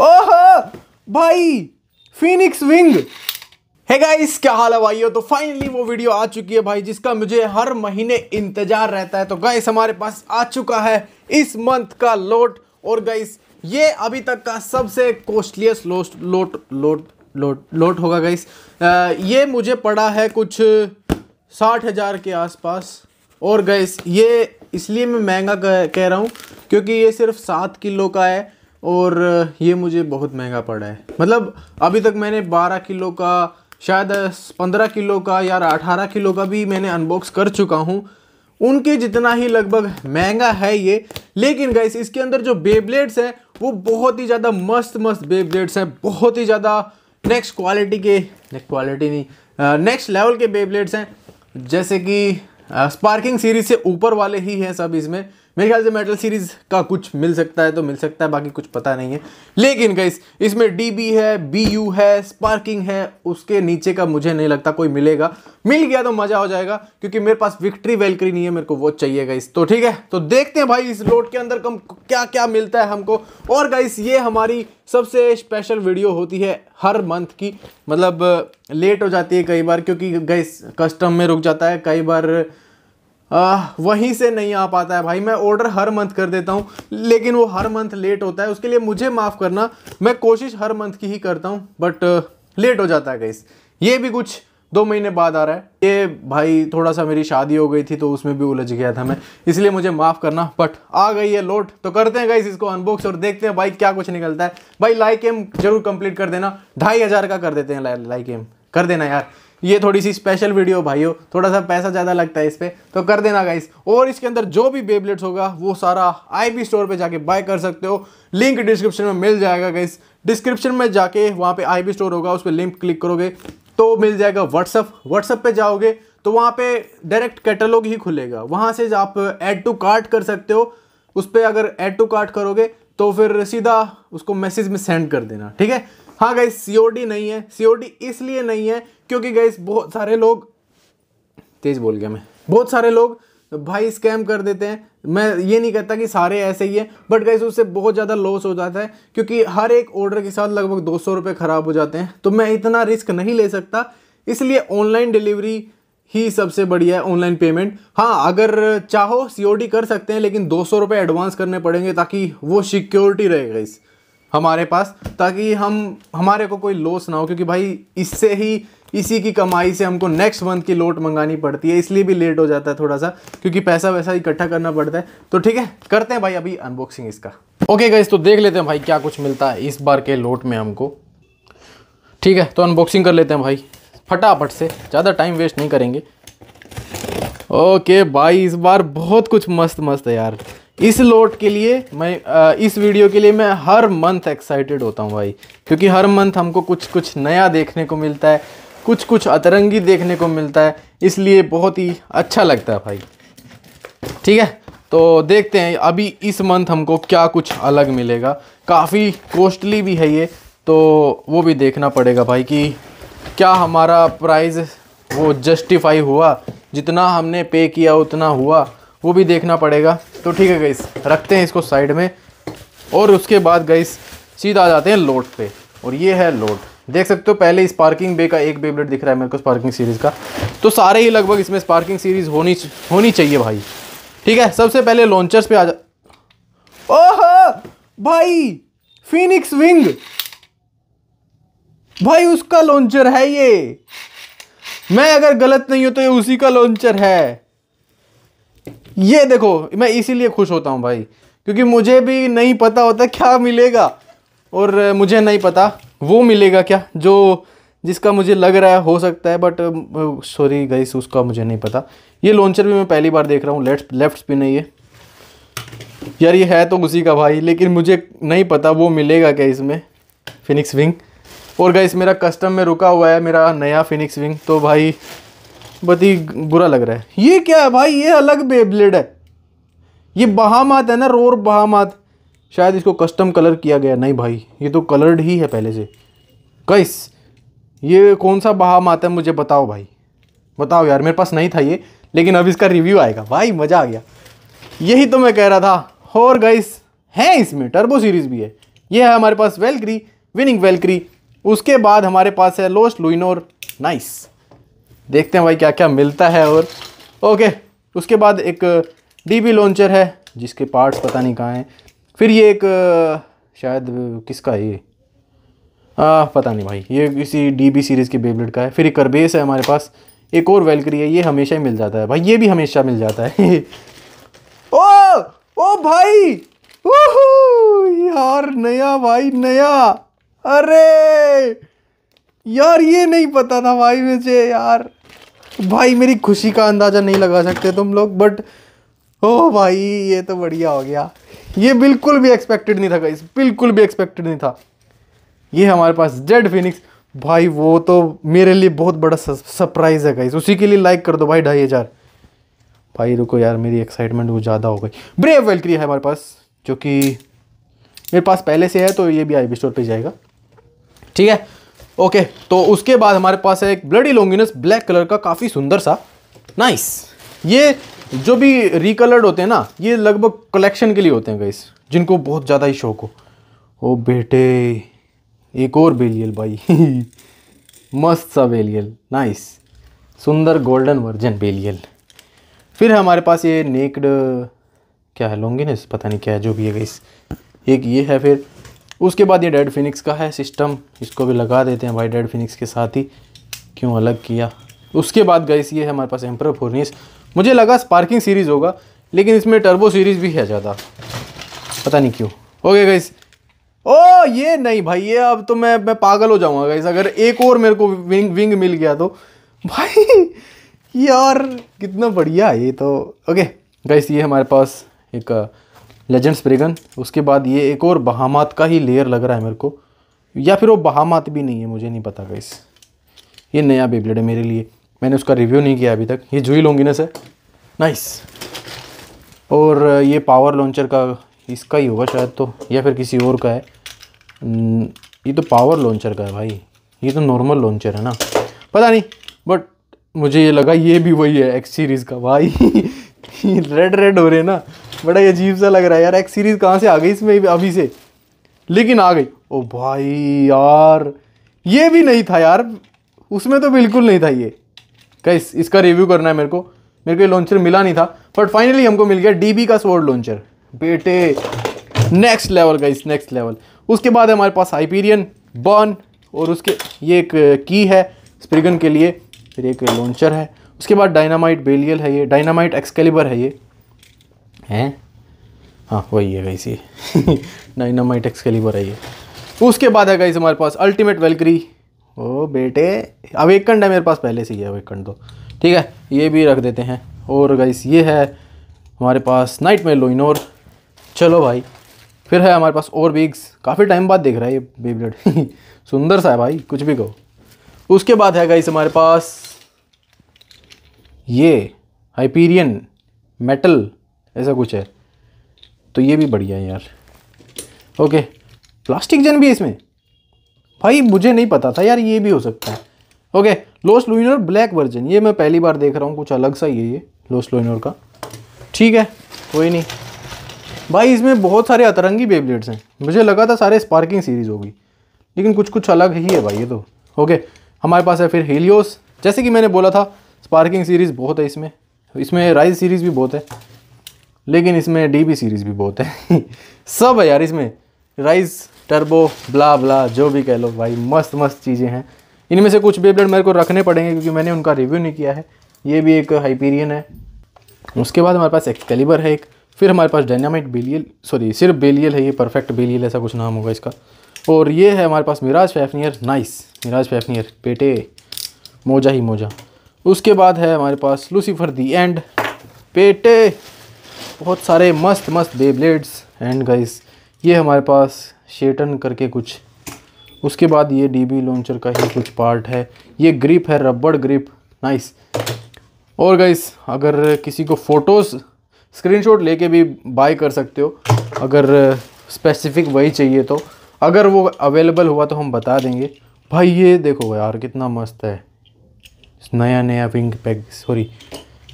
ओह भाई Phoenix wing है hey guys क्या हाल है भाइयों तो फाइनली वो वीडियो आ चुकी है भाई जिसका मुझे हर महीने इंतजार रहता है तो गाइस हमारे पास आ चुका है इस मंथ का लोट और गाइस ये अभी तक का सबसे कॉस्टलियस लोट लोट लोट लोट होगा गाइस ये मुझे पड़ा है कुछ साठ हज़ार के आसपास और गाइस ये इसलिए मैं महंगा कह रहा हूँ क्योंकि ये सिर्फ सात किलो का है और ये मुझे बहुत महंगा पड़ा है मतलब अभी तक मैंने 12 किलो का शायद 15 किलो का या 18 किलो का भी मैंने अनबॉक्स कर चुका हूँ उनके जितना ही लगभग महंगा है ये लेकिन गाइस इसके अंदर जो बेबलेट्स हैं वो बहुत ही ज़्यादा मस्त मस्त बेबलेट्स हैं बहुत ही ज़्यादा नेक्स्ट क्वालिटी के नेक्स्ट क्वालिटी नहीं नेक्स्ट लेवल के बेबलेट्स हैं जैसे कि स्पार्किंग सीरीज से ऊपर वाले ही हैं सब इसमें मेरे ख्याल से मेटल सीरीज़ का कुछ मिल सकता है तो मिल सकता है बाकी कुछ पता नहीं है लेकिन गाइस इसमें डी बी है बी यू है स्पार्किंग है उसके नीचे का मुझे नहीं लगता कोई मिलेगा मिल गया तो मज़ा हो जाएगा क्योंकि मेरे पास विक्ट्री वेलकरी नहीं है मेरे को वो चाहिए गाइस तो ठीक है तो देखते हैं भाई इस रोड के अंदर कम क्या क्या मिलता है हमको और गाइस ये हमारी सबसे स्पेशल वीडियो होती है हर मंथ की मतलब लेट हो जाती है कई बार क्योंकि गाइस कस्टम में रुक जाता है कई बार आ, वहीं से नहीं आ पाता है भाई मैं ऑर्डर हर मंथ कर देता हूँ लेकिन वो हर मंथ लेट होता है उसके लिए मुझे माफ़ करना मैं कोशिश हर मंथ की ही करता हूँ बट लेट हो जाता है गाइस ये भी कुछ दो महीने बाद आ रहा है ये भाई थोड़ा सा मेरी शादी हो गई थी तो उसमें भी उलझ गया था मैं इसलिए मुझे माफ़ करना बट आ गई है लोट तो करते हैं गाइस इसको अनबॉक्स और देखते हैं भाई क्या कुछ निकलता है भाई लाइक एम जरूर कंप्लीट कर देना ढाई हज़ार का कर देते हैं लाइक एम कर देना यार ये थोड़ी सी स्पेशल वीडियो भाइयों थोड़ा सा पैसा ज़्यादा लगता है इस पर तो कर देना गाइस और इसके अंदर जो भी बेबलेट्स होगा वो सारा आई स्टोर पर जाके बाय कर सकते हो लिंक डिस्क्रिप्शन में मिल जाएगा गाइस डिस्क्रिप्शन में जाके वहाँ पे आई स्टोर होगा उस पर लिंक क्लिक करोगे तो मिल जाएगा व्हाट्सअप व्हाट्सअप पर जाओगे तो वहाँ पर डायरेक्ट कैटलॉग ही खुलेगा वहाँ से आप एड टू कार्ट कर सकते हो उस पर अगर एड टू कार्ट करोगे तो फिर सीधा उसको मैसेज में सेंड कर देना ठीक है हाँ गाइस सी नहीं है सीओडी इसलिए नहीं है क्योंकि गाइस बहुत सारे लोग तेज बोल गया मैं बहुत सारे लोग भाई स्कैम कर देते हैं मैं ये नहीं कहता कि सारे ऐसे ही हैं बट गाइस उससे बहुत ज़्यादा लॉस हो जाता है क्योंकि हर एक ऑर्डर के साथ लगभग दो सौ रुपये ख़राब हो जाते हैं तो मैं इतना रिस्क नहीं ले सकता इसलिए ऑनलाइन डिलीवरी ही सबसे बढ़िया है ऑनलाइन पेमेंट हाँ अगर चाहो सीओडी कर सकते हैं लेकिन दो सौ रुपये एडवांस करने पड़ेंगे ताकि वो सिक्योरिटी रहेगा इस हमारे पास ताकि हम हमारे को कोई लॉस ना हो क्योंकि भाई इससे ही इसी की कमाई से हमको नेक्स्ट मंथ की लोट मंगानी पड़ती है इसलिए भी लेट हो जाता है थोड़ा सा क्योंकि पैसा वैसा इकट्ठा करना पड़ता है तो ठीक है करते हैं भाई अभी अनबॉक्सिंग इसका ओके गाइज तो देख लेते हैं भाई क्या कुछ मिलता है इस बार के लोट में हमको ठीक है तो अनबॉक्सिंग कर लेते हैं भाई फटाफट से ज़्यादा टाइम वेस्ट नहीं करेंगे ओके भाई इस बार बहुत कुछ मस्त मस्त है यार इस लोट के लिए मैं इस वीडियो के लिए मैं हर मंथ एक्साइटेड होता हूँ भाई क्योंकि हर मंथ हमको कुछ कुछ नया देखने को मिलता है कुछ कुछ अतरंगी देखने को मिलता है इसलिए बहुत ही अच्छा लगता है भाई ठीक है तो देखते हैं अभी इस मंथ हमको क्या कुछ अलग मिलेगा काफ़ी कॉस्टली भी है ये तो वो भी देखना पड़ेगा भाई कि क्या हमारा प्राइस वो जस्टिफाई हुआ जितना हमने पे किया उतना हुआ वो भी देखना पड़ेगा तो ठीक है गईस रखते हैं इसको साइड में और उसके बाद गईस सीधा आ जाते हैं लोड पे और ये है लोड देख सकते हो पहले स्पार्किंग बे का एक बेबलेट दिख रहा है मेरे को स्पार्किंग सीरीज़ का तो सारे ही लगभग इसमें स्पार्किंग सीरीज़ होनी होनी चाहिए भाई ठीक है सबसे पहले लॉन्चर्स पे आ जा ओह भाई फिनिक्स विंग भाई उसका लॉन्चर है ये मैं अगर गलत नहीं हूं तो ये उसी का लॉन्चर है ये देखो मैं इसीलिए खुश होता हूँ भाई क्योंकि मुझे भी नहीं पता होता क्या मिलेगा और मुझे नहीं पता वो मिलेगा क्या जो जिसका मुझे लग रहा है हो सकता है बट सॉरी गई उसका मुझे नहीं पता ये लॉन्चर भी मैं पहली बार देख रहा हूँ लेफ्ट लेफ्ट स्पिन है ये यार ये है तो उसी का भाई लेकिन मुझे नहीं पता वो मिलेगा क्या इसमें फिनिक्स विंग और गाइस मेरा कस्टम में रुका हुआ है मेरा नया फिनिक्स विंग तो भाई बहुत ही बुरा लग रहा है ये क्या है भाई ये अलग बेबलेड है ये बहामात है ना रोर बहामात शायद इसको कस्टम कलर किया गया नहीं भाई ये तो कलर्ड ही है पहले से गाइस ये कौन सा बहामात है मुझे बताओ भाई बताओ यार मेरे पास नहीं था ये लेकिन अब इसका रिव्यू आएगा भाई मज़ा आ गया यही तो मैं कह रहा था और गाइस है इसमें टर्बो सीरीज़ भी है ये है हमारे पास वेलक्री विनिंग वेलक्री उसके बाद हमारे पास है लोस्ट लुइनोर नाइस देखते हैं भाई क्या क्या मिलता है और ओके उसके बाद एक uh, डीबी लॉन्चर है जिसके पार्ट्स पता नहीं कहाँ हैं फिर ये एक uh, शायद किसका ये आ, पता नहीं भाई ये किसी डीबी सीरीज़ के बेबलेट का है फिर एक करबेस है हमारे पास एक और वेलकरी है ये हमेशा ही मिल जाता है भाई ये भी हमेशा मिल जाता है ओ ओ भाई यार नया भाई नया अरे यार ये नहीं पता था भाई मुझे यार भाई मेरी खुशी का अंदाज़ा नहीं लगा सकते तुम लोग बट ओ भाई ये तो बढ़िया हो गया ये बिल्कुल भी एक्सपेक्टेड नहीं था गाइस बिल्कुल भी एक्सपेक्टेड नहीं था ये हमारे पास जेड फिनिक्स भाई वो तो मेरे लिए बहुत बड़ा सरप्राइज़ है गाइस उसी के लिए लाइक कर दो भाई ढाई हज़ार भाई रुको यार मेरी एक्साइटमेंट वो ज़्यादा हो गई ब्रेव वेलक्री है हमारे पास जो कि मेरे पास पहले से है तो ये भी आई स्टोर पर जाएगा ठीक है ओके तो उसके बाद हमारे पास है एक ब्लडी लोंगिनस ब्लैक कलर का काफ़ी सुंदर सा नाइस ये जो भी रिकलर्ड होते हैं ना ये लगभग कलेक्शन के लिए होते हैं गाइस जिनको बहुत ज़्यादा ही शौक हो ओ बेटे एक और बेलियल भाई मस्त सा बेलियल नाइस सुंदर गोल्डन वर्जन बेलियल फिर हमारे पास ये नेकड क्या है लोंगिनस पता नहीं क्या है जो भी है गाइस एक ये है फिर उसके बाद ये डेड फिनिक्स का है सिस्टम इसको भी लगा देते हैं भाई डेड फिनिक्स के साथ ही क्यों अलग किया उसके बाद गैस ये है हमारे पास एम्प्रो फोर्निस मुझे लगा स्पार्किंग सीरीज़ होगा लेकिन इसमें टर्बो सीरीज़ भी है ज़्यादा पता नहीं क्यों ओके गैस ओ ये नहीं भाई ये अब तो मैं मैं पागल हो जाऊँगा गाइस अगर एक और मेरे को विंग विंग मिल गया तो भाई यार कितना बढ़िया ये तो ओके गाइस ये हमारे पास एक लेजेंड्स ब्रिगन उसके बाद ये एक और बहामात का ही लेयर लग रहा है मेरे को या फिर वो बहामात भी नहीं है मुझे नहीं पता गई ये नया बेबलेट है मेरे लिए मैंने उसका रिव्यू नहीं किया अभी तक ये जूही लोंगिनस है नाइस और ये पावर लॉन्चर का इसका ही होगा शायद तो या फिर किसी और का है hmm, ये तो पावर लॉन्चर का है भाई ये तो नॉर्मल लॉन्चर है ना पता नहीं बट मुझे ये लगा ये भी वही है एक्स सीरीज़ का भाई रेड रेड हो रहे हैं ना बड़ा अजीब सा लग रहा है यार एक सीरीज़ कहाँ से आ गई इसमें अभी से लेकिन आ गई ओ भाई यार ये भी नहीं था यार उसमें तो बिल्कुल नहीं था ये कैस इसका रिव्यू करना है मेरे को मेरे को ये लॉन्चर मिला नहीं था बट फाइनली हमको मिल गया डीबी का स्वर्ड लॉन्चर बेटे नेक्स्ट लेवल का इस नेक्स्ट लेवल उसके बाद हमारे पास हाइपीरियन बर्न और उसके ये एक की uh, है स्प्रिगन के लिए फिर एक लॉन्चर है उसके बाद डायनामाइट बेलियल है ये डायनामाइट एक्सकेलिबर है ये हैं हाँ वही है गाइस ये डायनामाइट एक्सकेलिबर है ये उसके बाद है गाइस हमारे पास अल्टीमेट वेलक्री ओ बेटे अब एक कंड है मेरे पास पहले से ही है अवेकंड तो ठीक है ये भी रख देते हैं और गाइस ये है हमारे पास नाइट में लोइनोर चलो भाई फिर है हमारे पास और बिग्स काफ़ी टाइम बाद देख रहा है ये बेबलेट सुंदर सा है भाई कुछ भी कहो उसके बाद है गाइस हमारे पास ये हाइपीरियन मेटल ऐसा कुछ है तो ये भी बढ़िया है यार ओके प्लास्टिक जन भी इसमें भाई मुझे नहीं पता था यार ये भी हो सकता है okay lost Luinor black version ये मैं पहली बार देख रहा हूँ कुछ अलग सा ही है ये लोस लुइनर का ठीक है कोई नहीं भाई इसमें बहुत सारे अतरंगी बेबलेट्स हैं मुझे लगा था सारे स्पार्किंग सीरीज़ होगी लेकिन कुछ कुछ अलग ही है भाई ये तो ओके हमारे पास है फिर हीलियोस जैसे कि मैंने बोला था स्पार्किंग सीरीज़ बहुत है इसमें इसमें राइज सीरीज़ भी बहुत है लेकिन इसमें डीबी सीरीज़ भी बहुत है सब है यार इसमें राइज टर्बो ब्ला ब्ला जो भी कह लो भाई मस्त मस्त चीज़ें हैं इनमें से कुछ बेबलेट मेरे को रखने पड़ेंगे क्योंकि मैंने उनका रिव्यू नहीं किया है ये भी एक हाइपीरियन है उसके बाद हमारे पास एक्सकेलिबर है एक फिर हमारे पास डायनामाइट बेलियल सॉरी सिर्फ बेलियल है ये परफेक्ट बेलियल ऐसा कुछ नाम होगा इसका और ये है हमारे पास Mirage Fafnir nice Mirage Fafnir पेटे मोजा ही मोजा उसके बाद है हमारे पास लूसीफर दी एंड पेटे बहुत सारे मस्त मस्त बेब्लेड्स एंड गाइस ये हमारे पास शेटन करके कुछ उसके बाद ये डीबी लॉन्चर का ही कुछ पार्ट है ये ग्रिप है रबड़ ग्रिप नाइस और गाइस अगर किसी को फ़ोटोज़ स्क्रीनशॉट लेके भी बाय कर सकते हो अगर स्पेसिफिक वही चाहिए तो अगर वो अवेलेबल हुआ तो हम बता देंगे भाई ये देखो यार कितना मस्त है नया नया wing peg sorry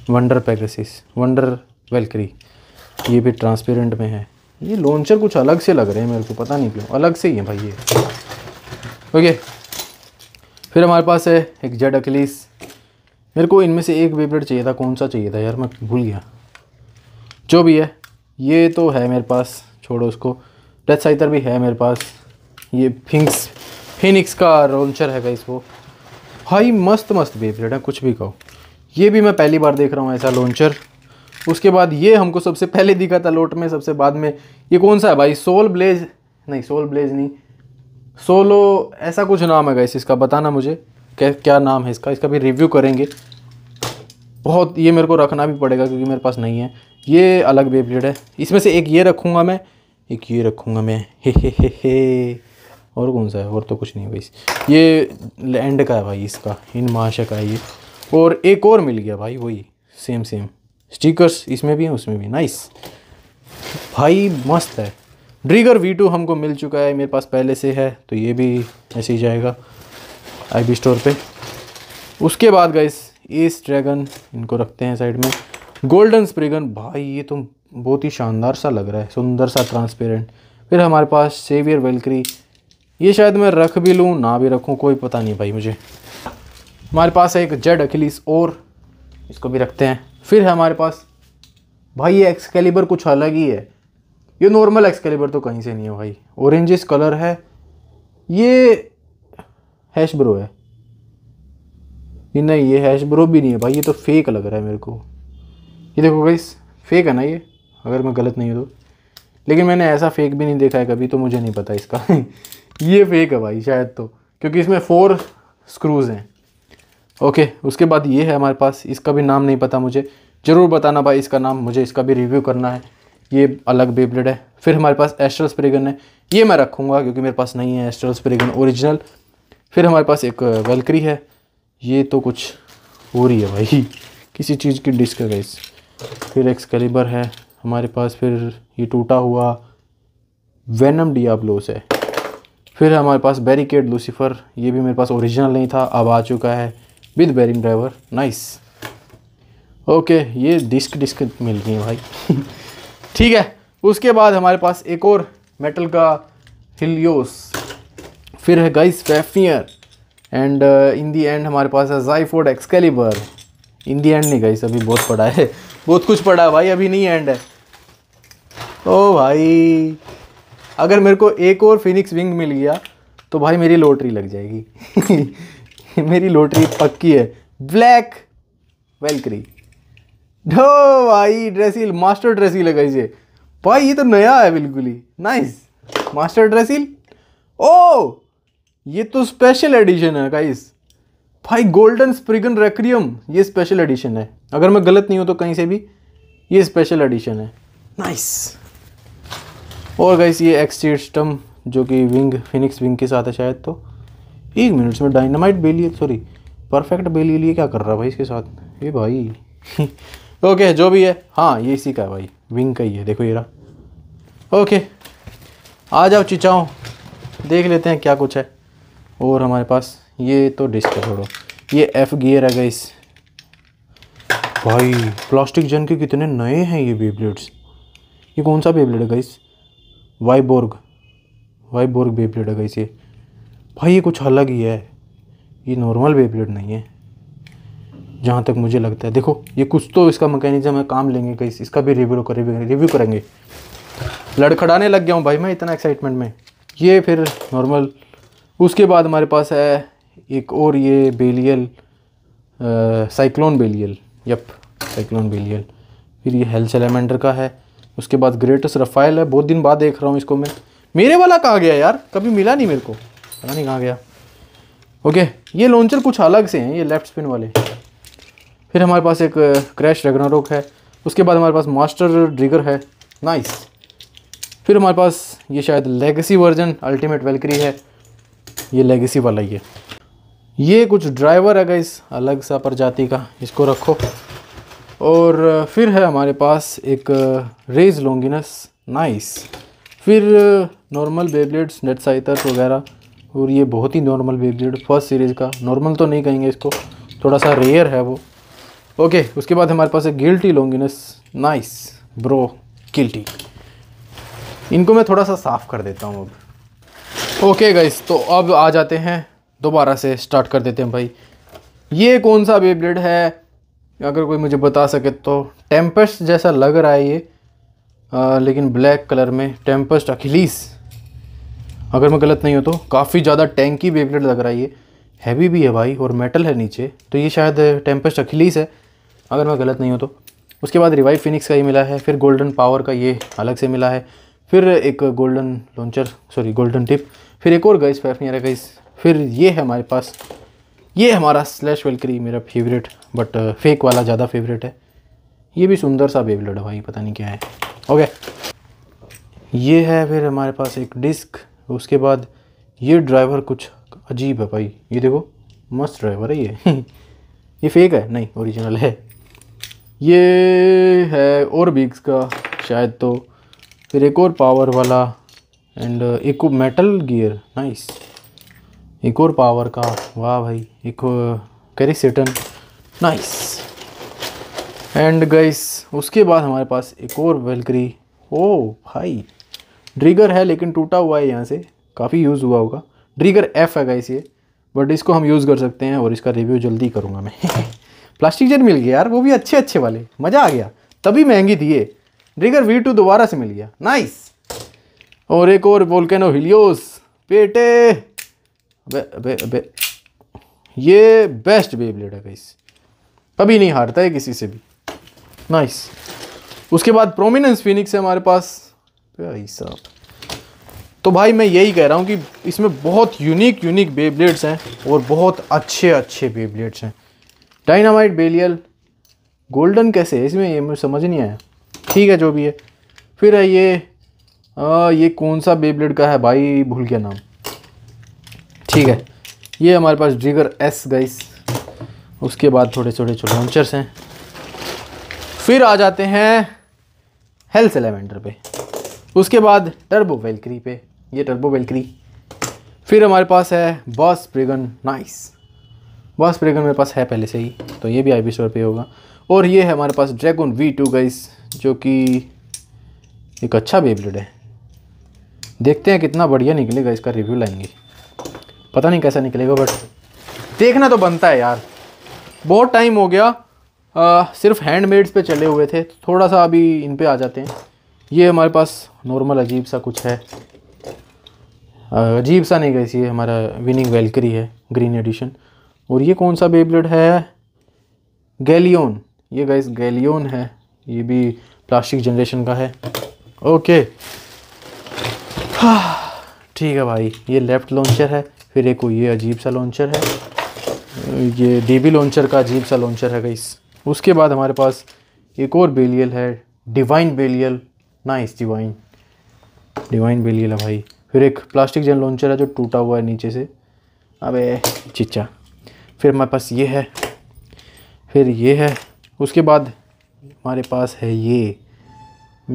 wonder Pegasus wonder Valkyrie ये भी ट्रांसपेरेंट में है ये लॉन्चर कुछ अलग से लग रहे हैं मेरे को पता नहीं क्यों अलग से ही है भाई ये ओके फिर हमारे पास है एक जेड अकलीस मेरे को इनमें से एक वेबलेट चाहिए था कौन सा चाहिए था यार मैं भूल गया जो भी है ये तो है मेरे पास छोड़ो उसको डेथ साइटर भी है मेरे पास ये फिंक्स फिनिक्स का लॉन्चर है गाइस वो भाई मस्त मस्त बेब्लेड है कुछ भी कहो ये भी मैं पहली बार देख रहा हूँ ऐसा लॉन्चर उसके बाद ये हमको सबसे पहले दिखा था लोट में सबसे बाद में ये कौन सा है भाई सोल ब्लेज नहीं सोल ब्लेज नहीं सोलो ऐसा कुछ नाम है गैस इसका बताना मुझे क्या क्या नाम है इसका इसका भी रिव्यू करेंगे बहुत ये मेरे को रखना भी पड़ेगा क्योंकि मेरे पास नहीं है ये अलग बेब्लेड है इसमें से एक ये रखूँगा मैं एक ये रखूँगा मैं हे हे हे हे और कौन सा है और तो कुछ नहीं भाई ये लैंड का है भाई इसका इन माशा का है ये और एक और मिल गया भाई वही सेम सेम स्टिकर्स इसमें भी हैं उसमें भी नाइस भाई मस्त है ड्रीगर वी टू हमको मिल चुका है मेरे पास पहले से है तो ये भी ऐसे ही जाएगा आई बी स्टोर पे उसके बाद गाइस एस ड्रैगन इनको रखते हैं साइड में गोल्डन स्प्रिगन भाई ये तो बहुत ही शानदार सा लग रहा है सुंदर सा ट्रांसपेरेंट फिर हमारे पास सेवियर वेलक्री ये शायद मैं रख भी लूँ ना भी रखूँ कोई पता नहीं भाई मुझे हमारे पास है एक जेड अखिलीस और इसको भी रखते हैं फिर है हमारे पास भाई ये एक्सकेलिबर कुछ अलग ही है ये नॉर्मल एक्सकेलिबर तो कहीं से नहीं है भाई ऑरेंजिस कलर है ये हैश ब्रो है ये नहीं ये हैश ब्रो भी नहीं है भाई ये तो फेक लग रहा है मेरे को ये देखो भाई फेक है ना ये अगर मैं गलत नहीं हूँ तो लेकिन मैंने ऐसा फेक भी नहीं देखा है कभी तो मुझे नहीं पता इसका ये फेक है भाई शायद तो क्योंकि इसमें फ़ोर स्क्रूज़ हैं ओके उसके बाद ये है हमारे पास इसका भी नाम नहीं पता मुझे ज़रूर बताना भाई इसका नाम मुझे इसका भी रिव्यू करना है ये अलग बेबलेट है फिर हमारे पास एस्ट्रल स्प्रेगन है ये मैं रखूँगा क्योंकि मेरे पास नहीं है एस्ट्रल स्प्रेगन ओरिजिनल फिर हमारे पास एक वेलकरी है ये तो कुछ हो रही है भाई किसी चीज़ की डिस्क है इस फिर एक्सकलीबर है हमारे पास फिर ये टूटा हुआ डिया डियाब्लोस है फिर हमारे पास बैरिकेड लूसीफर ये भी मेरे पास ओरिजिनल नहीं था अब आ चुका है with bearing driver nice okay ये डिस्क डिस्क मिल गई भाई ठीक है उसके बाद हमारे पास एक और मेटल का हिलियोस फिर है guys Fafnir and in the end हमारे पास है जाइफोड एक्सकेलिबर इन दी एंड नहीं गाइस अभी बहुत पड़ा है बहुत कुछ पड़ा है भाई अभी नहीं एंड है ओ भाई अगर मेरे को एक और फिनिक्स विंग मिल गया तो भाई मेरी लॉटरी लग जाएगी मेरी लॉटरी पक्की है ब्लैक वेलक्री ढो भाई ड्रेसिल मास्टर ड्रेसिल है कैसे भाई ये तो नया है बिल्कुल ही नाइस मास्टर ड्रेसिल ओ ये तो स्पेशल एडिशन है गाइस भाई गोल्डन स्प्रिगन रेक्रियम ये स्पेशल एडिशन है अगर मैं गलत नहीं हूँ तो कहीं से भी ये स्पेशल एडिशन है नाइस nice. और गई ये एक्स सिस्टम जो कि विंग फिनिक्स विंग के साथ है शायद तो एक मिनट में dynamite Belial sorry perfect Belial लिए क्या कर रहा है भाई इसके साथ ये भाई ओके जो भी है हाँ ये इसी का है भाई विंग का ही है देखो ये रहा ओके आ जाओ चिचाओ देख लेते हैं क्या कुछ है और हमारे पास ये तो डिस्क है छोड़ो ये एफ गियर है गई भाई प्लास्टिक जन के कितने नए हैं ये बेबलेट्स ये कौन सा बेबलेट है गाइस वाइबोर्ग वाइबोर्ग बे पीरियड है गई से भाई ये कुछ अलग ही है ये नॉर्मल बे पीरियड नहीं है जहाँ तक मुझे लगता है देखो ये कुछ तो इसका मैकेनिज्म है काम लेंगे कहीं इसका भी रिव्यू करेंगे रिव्यू करेंगे लड़खड़ाने लग गया हूँ भाई मैं इतना एक्साइटमेंट में ये फिर नॉर्मल उसके बाद हमारे पास है एक और ये Belial cyclone Belial yup cyclone Belial फिर ये हेल्थ सेलेमेंडर का है उसके बाद ग्रेटेस्ट रफ़ाइल है बहुत दिन बाद देख रहा हूँ इसको मैं मेरे वाला कहाँ गया यार कभी मिला नहीं मेरे को पता नहीं कहाँ गया ओके ये लॉन्चर कुछ अलग से हैं ये लेफ़्ट स्पिन वाले फिर हमारे पास एक क्रैश रेगनारोक है उसके बाद हमारे पास मास्टर ड्रिगर है नाइस फिर हमारे पास ये शायद लेगेसी वर्जन अल्टीमेट वेलकरी है ये लेगेसी वाला ये ये कुछ ड्राइवर है इस अलग सा प्रजाति का इसको रखो और फिर है हमारे पास एक रेज लॉन्गिनस नाइस फिर नॉर्मल बेबलेट्स नेट साइतर्स वगैरह और ये बहुत ही नॉर्मल बेबलेट फर्स्ट सीरीज़ का नॉर्मल तो नहीं कहेंगे इसको थोड़ा सा रेयर है वो ओके उसके बाद हमारे पास है guilty Longinus nice bro guilty इनको मैं थोड़ा सा साफ़ कर देता हूँ अब ओके गाइस तो अब आ जाते हैं दोबारा से स्टार्ट कर देते हैं भाई ये कौन सा बेबलेट है अगर कोई मुझे बता सके तो टेम्पस्ट जैसा लग रहा है ये आ, लेकिन ब्लैक कलर में टेम्पस्ट अखिलीस अगर मैं गलत नहीं हूँ तो काफ़ी ज़्यादा टैंकी बेबलेट लग रहा है ये हैवी भी है भाई और मेटल है नीचे तो ये शायद टेम्पस्ट अखिलीस है अगर मैं गलत नहीं हूँ तो उसके बाद रिवाइव फिनिक्स का ये मिला है फिर गोल्डन पावर का ये अलग से मिला है फिर एक golden launcher sorry golden tip फिर एक और गाइस फाइफ नहीं आ रहा गाइस फिर ये है हमारे पास ये हमारा स्लैश वेलकरी मेरा फेवरेट बट फेक वाला ज़्यादा फेवरेट है ये भी सुंदर सा बेबलेट है भाई पता नहीं क्या है ओके ये है फिर हमारे पास एक डिस्क उसके बाद ये ड्राइवर कुछ अजीब है भाई ये देखो मस्त ड्राइवर है ये ये फेक है नहीं ओरिजिनल है ये है और बिग्स का शायद तो फिर एक और पावर वाला एंड uh, एक मेटल गियर नाइस एक और पावर का वाह भाई एक कैरी सेटन नाइस एंड गाइस उसके बाद हमारे पास एक और वेलकरी ओ oh, भाई ड्रिगर है लेकिन टूटा हुआ है यहाँ से काफ़ी यूज़ हुआ होगा ड्रिगर एफ़ है गाइस ये बट इसको हम यूज़ कर सकते हैं और इसका रिव्यू जल्दी करूँगा मैं प्लास्टिक जेट मिल गया यार वो भी अच्छे अच्छे वाले मज़ा आ गया तभी महंगी थी ये ड्रिगर वी टू दोबारा से मिल गया नाइस और एक और नो हिलियोस पेटे अबे अबे अबे ये बेस्ट बेबलेट है गाइस कभी नहीं हारता है किसी से भी नाइस उसके बाद प्रोमिनेंस फिनिक्स है हमारे पास भाई साहब तो भाई मैं यही कह रहा हूँ कि इसमें बहुत यूनिक यूनिक बेबलेट्स हैं और बहुत अच्छे अच्छे बेबलेट्स हैं डायनामाइट बेलियल गोल्डन कैसे है इसमें ये मुझे समझ नहीं आया ठीक है जो भी है फिर है ये आ, ये कौन सा बेबलेट का है भाई भूल गया नाम ठीक है ये हमारे पास ड्रीगर एस गाइस उसके बाद थोड़े छोटे छोटे लॉन्चर्स हैं फिर आ जाते हैं हेल सेलेमेंडर पे उसके बाद टर्बो वेलक्री पे ये टर्बो वेलक्री फिर हमारे पास है बॉस प्रेगन नाइस बॉस प्रेगन मेरे पास है पहले से ही तो ये भी आई पी स्टोर पर होगा और ये है हमारे पास ड्रैगन वी टू गाइस जो कि एक अच्छा बेबलेट है देखते हैं कितना बढ़िया निकलेगा इसका रिव्यू लाएंगे पता नहीं कैसा निकलेगा बट देखना तो बनता है यार बहुत टाइम हो गया आ, सिर्फ हैंडमेड्स पे चले हुए थे थोड़ा सा अभी इन पे आ जाते हैं ये हमारे पास नॉर्मल अजीब सा कुछ है अजीब सा नहीं कैसी है हमारा विनिंग वेलकरी है ग्रीन एडिशन और ये कौन सा बेबलेट है गैलियन ये गैस गैलियन है ये भी प्लास्टिक जनरेशन का है ओके हाँ ठीक है भाई ये लेफ़्ट लॉन्चर है फिर एक ये अजीब सा लॉन्चर है ये डीबी लॉन्चर का अजीब सा लॉन्चर है गई उसके बाद हमारे पास एक और बेलियल है divine Belial nice divine divine Belial है भाई फिर एक प्लास्टिक जन लॉन्चर है जो टूटा हुआ है नीचे से अबे चिच्चा फिर हमारे पास ये है फिर ये है उसके बाद हमारे पास है ये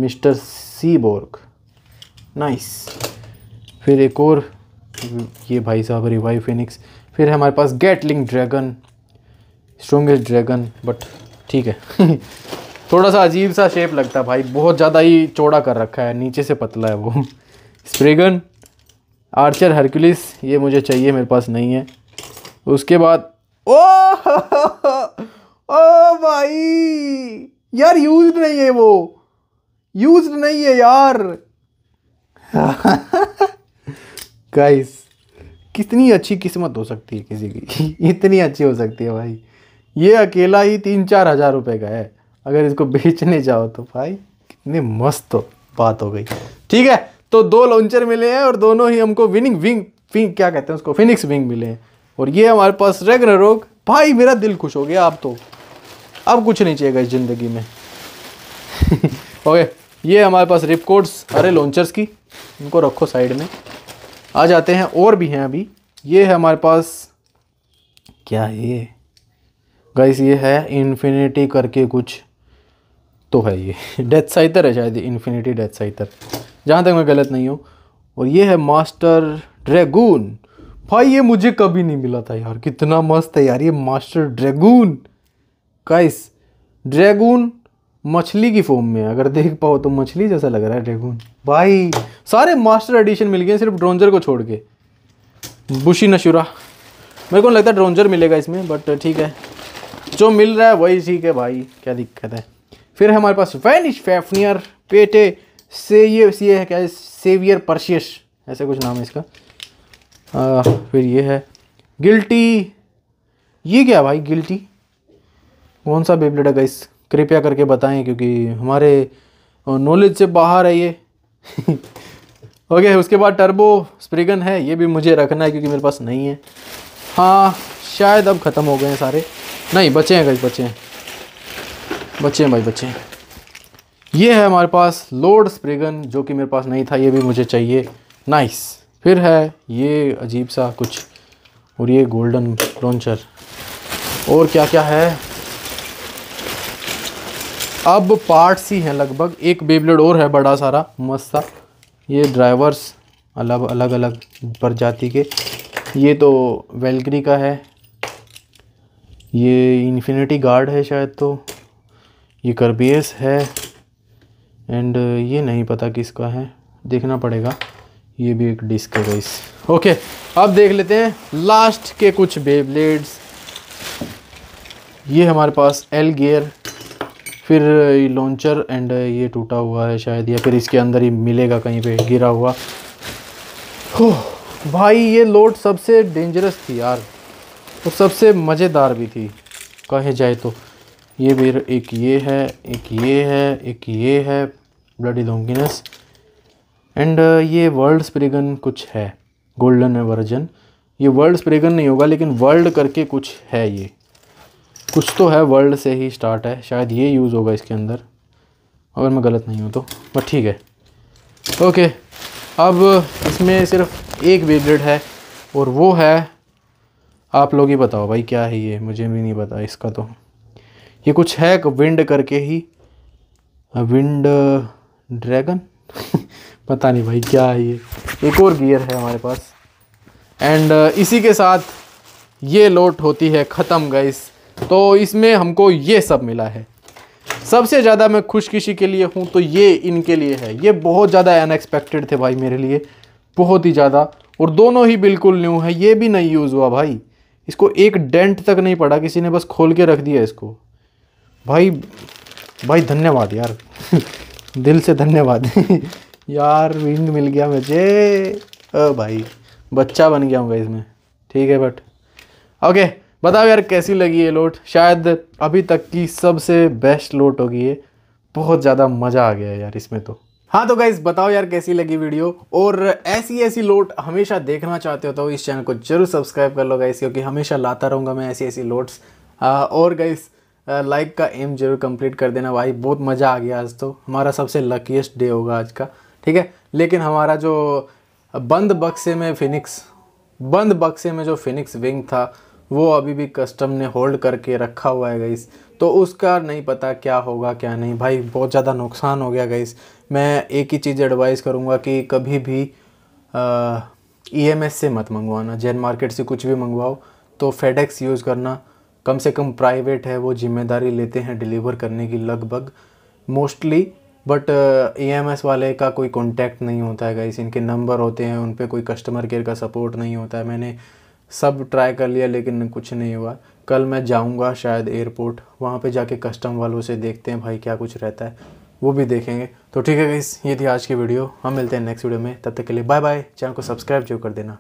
मिस्टर सी बोर्ग नाइस फिर एक और ये भाई साहब रिवाइव फिनिक्स फिर हमारे पास Gatling Dragon strongest dragon but ठीक है थोड़ा सा अजीब सा शेप लगता है भाई बहुत ज़्यादा ही चौड़ा कर रखा है नीचे से पतला है वो स्प्रेगन आर्चर हरक्यूलिस ये मुझे चाहिए मेरे पास नहीं है उसके बाद ओ ओ भाई यार यूज नहीं है वो यूज नहीं है यार गाइस कितनी अच्छी किस्मत हो सकती है किसी की इतनी अच्छी हो सकती है भाई ये अकेला ही तीन चार हज़ार रुपये का है अगर इसको बेचने जाओ तो भाई कितने मस्त हो बात हो गई ठीक है तो दो लॉन्चर मिले हैं और दोनों ही हमको विनिंग विंग विंग क्या कहते हैं उसको फिनिक्स विंग मिले हैं और ये हमारे पास रेगुलर रोग भाई मेरा दिल खुश हो गया अब तो अब कुछ नहीं चाहिएगा इस ज़िंदगी में ओके ये हमारे पास रिपकोड्स अरे लॉन्चर्स की इनको रखो साइड में आ जाते हैं और भी हैं अभी ये है हमारे पास क्या है ये गाइस ये है इन्फिनिटी करके कुछ तो है ये डेथ साइतर है शायद इन्फिनिटी डेथ साइतर जहाँ तक मैं गलत नहीं हूँ और ये है मास्टर ड्रैगून भाई ये मुझे कभी नहीं मिला था यार कितना मस्त है यार ये मास्टर ड्रैगून गाइस ड्रैगून मछली की फॉर्म में अगर देख पाओ तो मछली जैसा लग रहा है ड्रैगून भाई सारे मास्टर एडिशन मिल गए सिर्फ ड्रोंजर को छोड़ के बुशी नशुरा मेरे को लगता है ड्रोंजर मिलेगा इसमें बट ठीक है जो मिल रहा है वही ठीक है भाई क्या दिक्कत है फिर हमारे पास वैनिश फैफनियर पेटे से ये सी है क्या सेवियर परशियस ऐसा कुछ नाम है इसका आ, फिर ये है गिल्टी ये क्या भाई गिल्टी कौन सा बेबलेट है इस कृपया करके बताएं क्योंकि हमारे नॉलेज से बाहर है ये ओके उसके बाद टर्बो स्प्रिगन है ये भी मुझे रखना है क्योंकि मेरे पास नहीं है हाँ शायद अब ख़त्म हो गए हैं सारे नहीं बचे हैं भाई बचे हैं बचे हैं भाई बचे हैं ये है हमारे पास लोड स्प्रिगन जो कि मेरे पास नहीं था ये भी मुझे चाहिए नाइस फिर है ये अजीब सा कुछ और ये गोल्डन लॉन्चर और क्या क्या है अब पार्ट्स ही हैं लगभग एक बेबलेट और है बड़ा सारा मस्त सा ये ड्राइवर्स अलग अलग अलग प्रजाति के ये तो वेलग्री का है ये इन्फिनिटी गार्ड है शायद तो ये करबियस है एंड ये नहीं पता किसका है देखना पड़ेगा ये भी एक डिस्क है गाइस ओके अब देख लेते हैं लास्ट के कुछ बेबलेट्स ये हमारे पास एल गियर फिर लॉन्चर एंड ये टूटा हुआ है शायद या फिर इसके अंदर ही मिलेगा कहीं पे गिरा हुआ हो भाई ये लोड सबसे डेंजरस थी यार और सबसे मज़ेदार भी थी कहे जाए तो ये मेरा एक ये है एक ये है एक ये है ब्लडी लॉन्गिनस एंड ये वर्ल्ड स्प्रेगन कुछ है गोल्डन वर्जन ये वर्ल्ड स्प्रेगन नहीं होगा लेकिन वर्ल्ड करके कुछ है ये कुछ तो है वर्ल्ड से ही स्टार्ट है शायद ये यूज़ होगा इसके अंदर अगर मैं गलत नहीं हूँ तो बट ठीक है ओके अब इसमें सिर्फ एक वेबलेट है और वो है आप लोग ही बताओ भाई क्या है ये मुझे भी नहीं पता इसका तो ये कुछ है विंड करके ही विंड ड्रैगन पता नहीं भाई क्या है ये एक और गियर है हमारे पास एंड इसी के साथ ये लोट होती है ख़त्म गई तो इसमें हमको ये सब मिला है सबसे ज़्यादा मैं खुश किसी के लिए हूँ तो ये इनके लिए है ये बहुत ज़्यादा अनएक्सपेक्टेड थे भाई मेरे लिए बहुत ही ज़्यादा और दोनों ही बिल्कुल न्यू है ये भी नहीं यूज़ हुआ भाई इसको एक डेंट तक नहीं पड़ा किसी ने बस खोल के रख दिया इसको भाई भाई धन्यवाद यार दिल से धन्यवाद यार विंग मिल गया मुझे ओ भाई बच्चा बन गया हूँ भाई इसमें ठीक है बट ओके बताओ यार कैसी लगी ये लोट शायद अभी तक की सबसे बेस्ट लोट होगी ये बहुत ज़्यादा मज़ा आ गया यार इसमें तो हाँ तो गाइज बताओ यार कैसी लगी वीडियो और ऐसी ऐसी लोट हमेशा देखना चाहते हो तो इस चैनल को जरूर सब्सक्राइब कर लो गाइस क्योंकि हमेशा लाता रहूँगा मैं ऐसी ऐसी लोट्स और गाइस लाइक का एम जरूर कंप्लीट कर देना भाई बहुत मज़ा आ गया आज तो हमारा सबसे लकीस्ट डे होगा आज का ठीक है लेकिन हमारा जो बंद बक्से में फिनिक्स बंद बक्से में जो फिनिक्स विंग था वो अभी भी कस्टम ने होल्ड करके रखा हुआ है गईस तो उसका नहीं पता क्या होगा क्या नहीं भाई बहुत ज़्यादा नुकसान हो गया गईस मैं एक ही चीज़ एडवाइस करूँगा कि कभी भी ई एम एस से मत मंगवाना जैन मार्केट से कुछ भी मंगवाओ तो फेडेक्स यूज़ करना कम से कम प्राइवेट है वो जिम्मेदारी लेते हैं डिलीवर करने की लगभग mostly but E M S वाले का कोई कॉन्टैक्ट नहीं होता है गाइस इनके नंबर होते हैं उन पर कोई कस्टमर केयर का सपोर्ट नहीं होता है मैंने सब ट्राई कर लिया लेकिन कुछ नहीं हुआ कल मैं जाऊंगा शायद एयरपोर्ट वहाँ पे जाके कस्टम वालों से देखते हैं भाई क्या कुछ रहता है वो भी देखेंगे तो ठीक है गाइस ये थी आज की वीडियो हम मिलते हैं नेक्स्ट वीडियो में तब तक के लिए बाय बाय चैनल को सब्सक्राइब जरूर कर देना